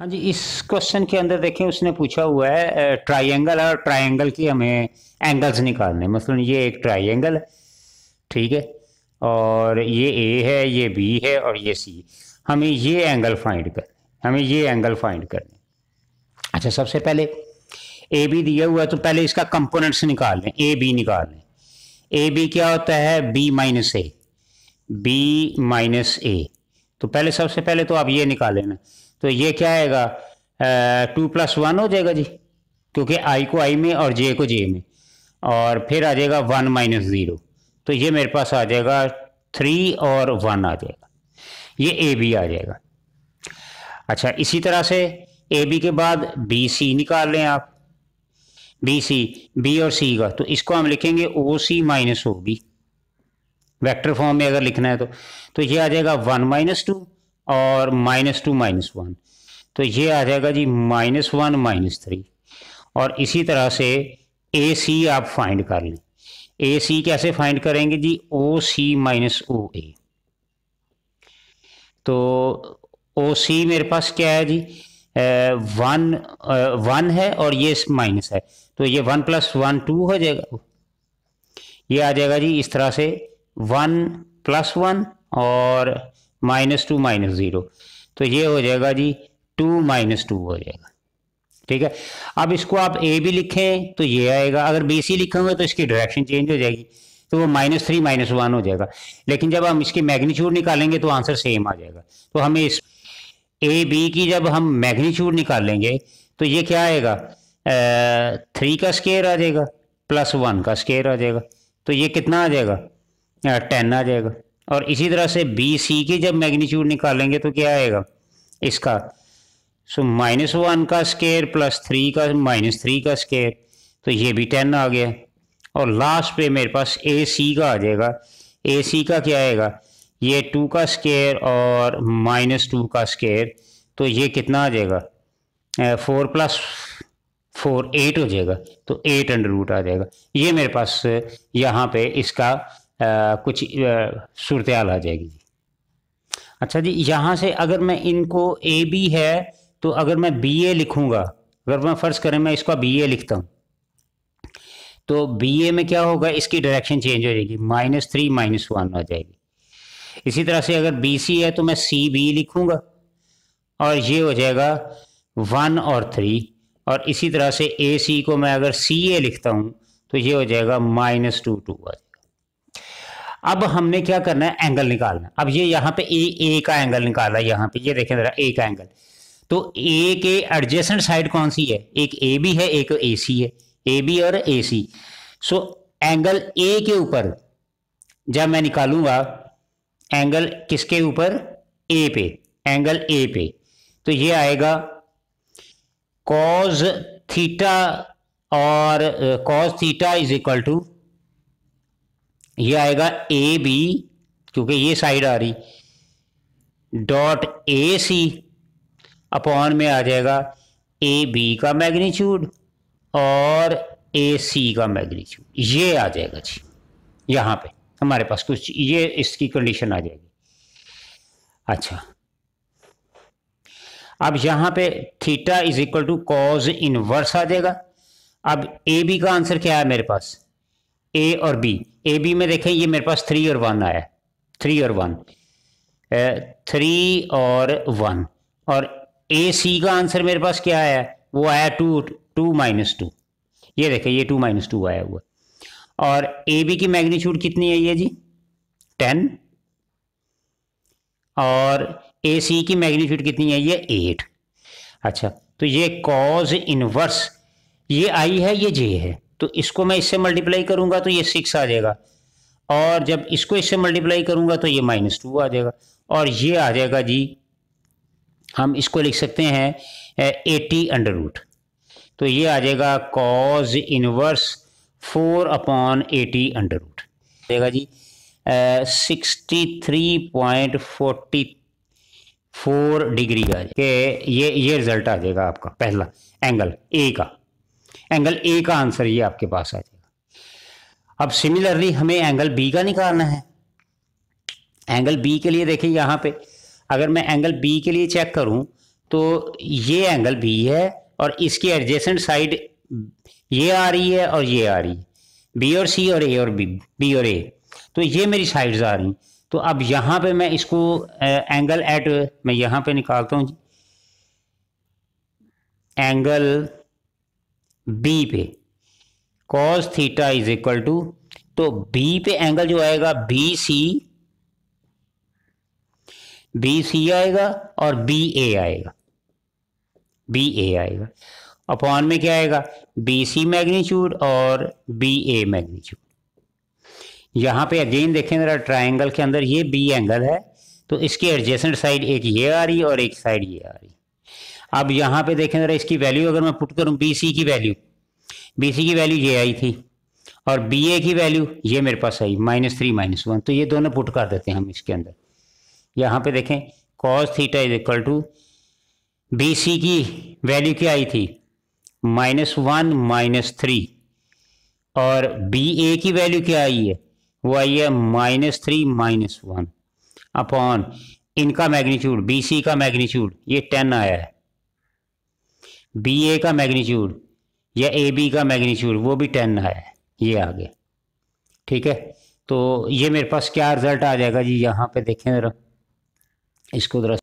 हाँ जी इस क्वेश्चन के अंदर देखें उसने पूछा हुआ है ट्रायंगल और ट्रायंगल की हमें एंगल्स निकालने मसलन मतलब ये एक ट्रायंगल है ठीक है और ये ए है ये बी है और ये सी हमें ये एंगल फाइंड करना हमें ये एंगल फाइंड करना अच्छा सबसे पहले ए बी दिया हुआ है तो पहले इसका कंपोनेंट्स निकाल लें ए बी निकाल लें ए बी क्या होता है B minus A B minus A तो पहले सबसे पहले तो आप ये निकाल लेना तो ये क्या आएगा टू प्लस वन हो जाएगा जी क्योंकि आई को आई में और जे को जे में और फिर आ जाएगा वन माइनस ज़ीरो तो ये मेरे पास आ जाएगा थ्री और वन आ जाएगा ये ए बी आ जाएगा अच्छा इसी तरह से ए बी के बाद बी सी निकाल लें आप बी सी बी और सी का तो इसको हम लिखेंगे O C minus O B vector form में अगर लिखना है तो तो ये आ जाएगा वन माइनस टू और माइनस टू माइनस वन तो ये आ जाएगा जी माइनस वन माइनस थ्री और इसी तरह से ए सी आप फाइंड कर लें ए सी कैसे फाइंड करेंगे जी ओ सी माइनस ओ ए तो ओ सी मेरे पास क्या है जी वन वन है और ये माइनस है तो ये वन प्लस वन टू हो जाएगा ये आ जाएगा जी इस तरह से वन प्लस वन और माइनस टू माइनस ज़ीरो तो ये हो जाएगा जी टू माइनस टू हो जाएगा ठीक है अब इसको आप ए भी लिखें तो ये आएगा अगर बी सी लिखेंगे तो इसकी डायरेक्शन चेंज हो जाएगी तो वो माइनस थ्री माइनस वन हो जाएगा लेकिन जब हम इसकी मैग्नीच्यूड निकालेंगे तो आंसर सेम आ जाएगा तो हमें इस ए बी की जब हम मैग्नीच्यूड निकालेंगे तो ये क्या आएगा थ्री का स्केयर आ जाएगा प्लस वन का स्केयर आ जाएगा तो ये कितना आ जाएगा टेन आ जाएगा और इसी तरह से बी सी की जब मैग्नीट्यूड निकालेंगे तो क्या आएगा इसका सो माइनस वन का स्केयर प्लस थ्री का माइनस थ्री का स्केयर तो ये भी टेन आ गया और लास्ट पे मेरे पास ए सी का आ जाएगा ए सी का क्या आएगा ये टू का स्केयर और माइनस टू का स्केयर तो ये कितना आ जाएगा फोर प्लस फोर एट हो जाएगा तो एट अंडर रूट आ जाएगा ये मेरे पास यहाँ पे इसका कुछ सूरत आ जाएगी अच्छा जी यहाँ से अगर मैं इनको ए बी है तो अगर मैं बी ए लिखूँगा अगर मैं फ़र्ज़ करें मैं इसका बी ए लिखता हूँ तो बी ए में क्या होगा इसकी डायरेक्शन चेंज हो जाएगी माइनस थ्री माइनस वन आ जाएगी इसी तरह से अगर बी सी है तो मैं सी बी लिखूँगा और ये हो जाएगा वन और थ्री और इसी तरह से ए सी को मैं अगर सी ए लिखता हूँ तो ये हो जाएगा माइनस टू टू आ जाएगा अब हमने क्या करना है एंगल निकालना अब ये यहाँ पे ए ए का एंगल निकाला यहाँ पे ये देखें जरा ए का एंगल तो ए के एडजेसेंट साइड कौन सी है एक ए बी है एक ए सी है ए बी और A C so angle A के ऊपर जब मैं निकालूंगा एंगल किसके ऊपर ए पे एंगल ए पे तो ये आएगा कॉज थीटा और cos theta is equal to ये आएगा ए बी क्योंकि ये साइड आ रही डॉट ए सी अपॉन में आ जाएगा ए बी का मैग्नीट्यूड और ए सी का मैग्नीट्यूड ये आ जाएगा जी यहाँ पे हमारे पास कुछ ये इसकी कंडीशन आ जाएगी अच्छा अब यहाँ पे theta is equal to cos inverse आ जाएगा अब ए बी का आंसर क्या है मेरे पास ए और बी ए बी में देखें ये मेरे पास थ्री और वन आया थ्री और वन थ्री uh, और वन और ए सी का आंसर मेरे पास क्या आया वो आया टू टू माइनस टू ये देखें ये टू माइनस टू आया हुआ और ए बी की मैग्नीट्यूड कितनी है ये जी टेन और ए सी की मैग्नीट्यूड कितनी है ये एट अच्छा तो ये कॉज इनवर्स ये आई है ये जे है तो इसको मैं इससे मल्टीप्लाई करूंगा तो ये सिक्स आ जाएगा और जब इसको इससे मल्टीप्लाई करूंगा तो ये माइनस टू आ जाएगा और ये आ जाएगा जी हम इसको लिख सकते हैं एटी अंडर रूट तो ये आ जाएगा cos inverse four upon eighty under root देगा जी sixty three point forty four degree का ये ये रिजल्ट आ जाएगा आपका पहला एंगल ए का एंगल ए का आंसर ये आपके पास आ जाएगा अब सिमिलरली हमें एंगल बी का निकालना है एंगल बी के लिए देखिए यहाँ पे अगर मैं एंगल बी के लिए चेक करूँ तो ये एंगल बी है और इसकी एडजेसेंट साइड ये आ रही है और ये आ रही है बी और सी और ए और बी बी और ए तो ये मेरी साइड्स आ रही तो अब यहाँ पे मैं इसको एंगल एट मैं यहाँ पे निकालता हूँ एंगल बी पे cos theta is equal to तो बी पे एंगल जो आएगा बी सी बी सी आएगा और बी ए आएगा बी ए आएगा अपॉन में क्या आएगा बी सी मैग्नीच्यूड और बी ए मैग्नीच्यूड यहां पे अगेन देखें मेरा ट्राइंगल के अंदर ये बी एंगल है तो इसके एडजेसेंट साइड एक ये आ रही और एक साइड ये आ रही अब यहाँ पे देखें ज़रा इसकी वैल्यू अगर मैं पुट करूँ बी सी की वैल्यू बी सी की वैल्यू ये आई थी और बी ए की वैल्यू ये मेरे पास आई माइनस थ्री माइनस वन तो ये दोनों पुट कर देते हैं हम इसके अंदर यहाँ पे देखें cos theta is equal to B C की वैल्यू क्या आई थी माइनस वन माइनस थ्री और बी ए की वैल्यू क्या आई है वो आई है minus three minus one upon इनका मैग्नीट्यूड बी सी का मैग्नीट्यूड ये टेन आया है बी ए का मैग्नीट्यूड या ए बी का मैग्नीट्यूड वो भी टेन आया है ये आ गया ठीक है तो ये मेरे पास क्या रिजल्ट आ जाएगा जी यहाँ पे देखें ज़रा इसको ज़रा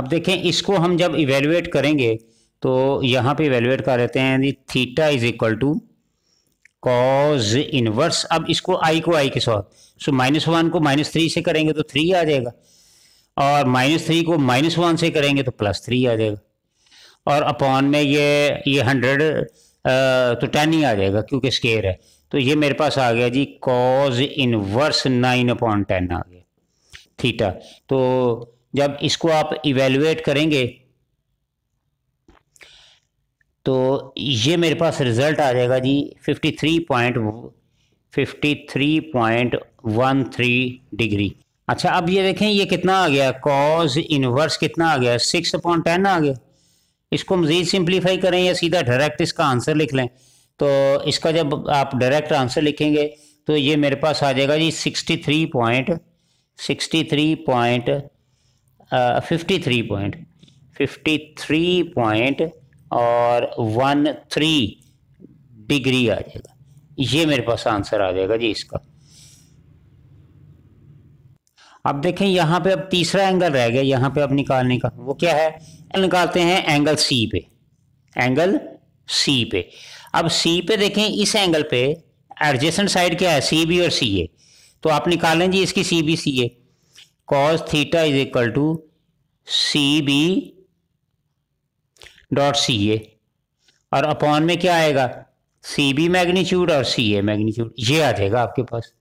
अब देखें इसको हम जब इवेलुएट करेंगे तो यहाँ पे इवेलुएट कर लेते हैं जी theta is equal to cos inverse अब इसको आई को आई के साथ सो माइनस वन को माइनस थ्री से करेंगे तो थ्री आ जाएगा और माइनस थ्री को माइनस वन से करेंगे तो प्लस थ्री आ जाएगा और अपॉन में ये ये हंड्रेड तो टेन ही आ जाएगा क्योंकि स्केयर है तो ये मेरे पास आ गया जी cos inverse nine upon ten आ गया थीटा तो जब इसको आप इवेलुएट करेंगे तो ये मेरे पास रिज़ल्ट आ जाएगा जी fifty three point fifty three point one three degree अच्छा अब ये देखें ये कितना आ गया कॉज इनवर्स कितना आ गया सिक्स अपॉन टेन आ गया इसको मज़ीद सिंप्लीफाई करें या सीधा डायरेक्ट इसका आंसर लिख लें तो इसका जब आप डायरेक्ट आंसर लिखेंगे तो ये मेरे पास आ जाएगा जी sixty three point sixty three point fifty three point fifty three point और वन थ्री डिग्री आ जाएगा ये मेरे पास आंसर आ जाएगा जी इसका अब देखें यहाँ पे अब तीसरा एंगल रह गया यहाँ पे अब निकालने का वो क्या है निकालते हैं एंगल सी पे एंगल सी पे अब सी पे देखें इस एंगल पे एडजेसेंट साइड क्या है सी बी और सी ए तो आप निकालें जी इसकी C B C A cos theta is equal to C B dot C A और अपॉन में क्या आएगा सी बी मैग्नीच्यूड और सी ए मैग्नीच्यूड ये आ जाएगा आपके पास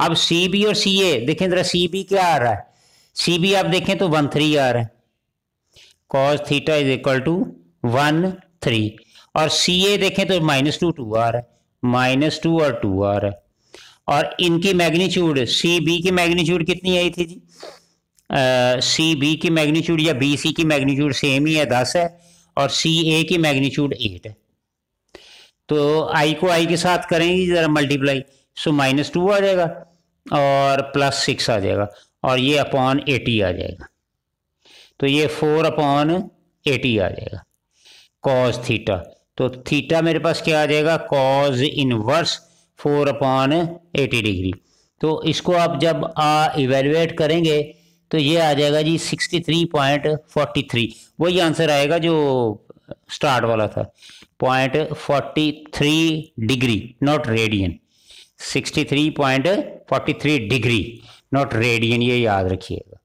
अब सी बी और सी ए देखें जरा सी बी क्या आ रहा है सी बी आप देखें तो वन थ्री आ रहा है cos theta is equal to one three और सी ए देखें तो माइनस टू टू आ रहा है माइनस टू और टू आ रहा है और इनकी मैग्नीच्यूड सी बी की मैग्नीच्यूड कितनी आई थी जी सी बी की मैग्नीच्यूड या बी सी की मैग्नीच्यूड सेम ही है दस है और सी ए की मैग्नीच्यूड एट है तो आई को आई के साथ करेंगे ज़रा मल्टीप्लाई सो माइनस टू आ जाएगा और प्लस सिक्स आ जाएगा और ये अपॉन एटी आ जाएगा तो ये फोर अपॉन एटी आ जाएगा कॉज थीटा तो थीटा मेरे पास क्या आ जाएगा cos inverse four upon eighty degree तो इसको आप जब इवेलुएट करेंगे तो ये आ जाएगा जी sixty three point forty three वही आंसर आएगा जो स्टार्ट वाला था point forty three degree not radian 63.43 degree not radian ये याद रखिएगा